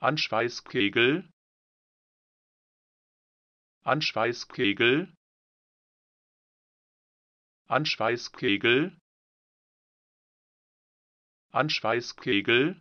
Anschweißkegel Anschweißkegel Anschweißkegel Anschweißkegel